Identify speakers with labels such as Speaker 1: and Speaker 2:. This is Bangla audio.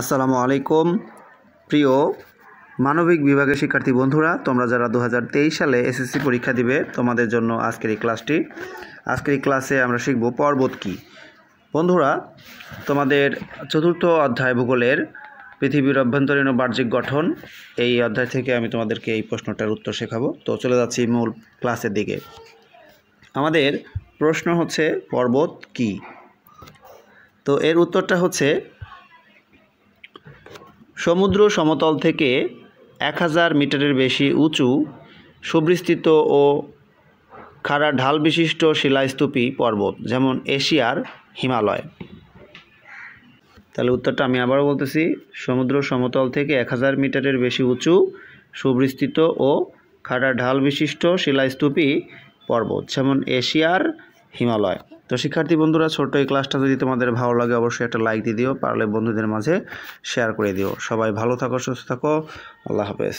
Speaker 1: আসসালামু আলাইকুম প্রিয় মানবিক বিভাগের শিক্ষার্থী বন্ধুরা তোমরা যারা দু সালে এসএসসি পরীক্ষা দিবে তোমাদের জন্য আজকের এই ক্লাসটি আজকের এই ক্লাসে আমরা শিখব পর্বত কি বন্ধুরা তোমাদের চতুর্থ অধ্যায় ভূগোলের পৃথিবীর অভ্যন্তরীণ বাহ্যিক গঠন এই অধ্যায় থেকে আমি তোমাদেরকে এই প্রশ্নটার উত্তর শেখাবো তো চলে যাচ্ছি মূল ক্লাসের দিকে আমাদের প্রশ্ন হচ্ছে পর্বত কি তো এর উত্তরটা হচ্ছে সমুদ্র সমতল থেকে এক হাজার মিটারের বেশি উঁচু সুবিস্তৃত ও খাড়া ঢাল বিশিষ্ট শিলাস্তূপি পর্বত যেমন এশিয়ার হিমালয় তাহলে উত্তরটা আমি আবার বলতেছি সমুদ্র সমতল থেকে এক হাজার মিটারের বেশি উঁচু সুবিস্তৃত ও খাড়া ঢাল বিশিষ্ট শিলাস্তূপি পর্বত যেমন এশিয়ার হিমালয় তো শিক্ষার্থী বন্ধুরা ছোট্ট এই ক্লাসটা যদি তোমাদের ভালো লাগে অবশ্যই একটা লাইক দিয়ে দিও পারলে বন্ধুদের মাঝে শেয়ার করে দিও সবাই ভালো থাকো সুস্থ থাকো আল্লাহ হাফেজ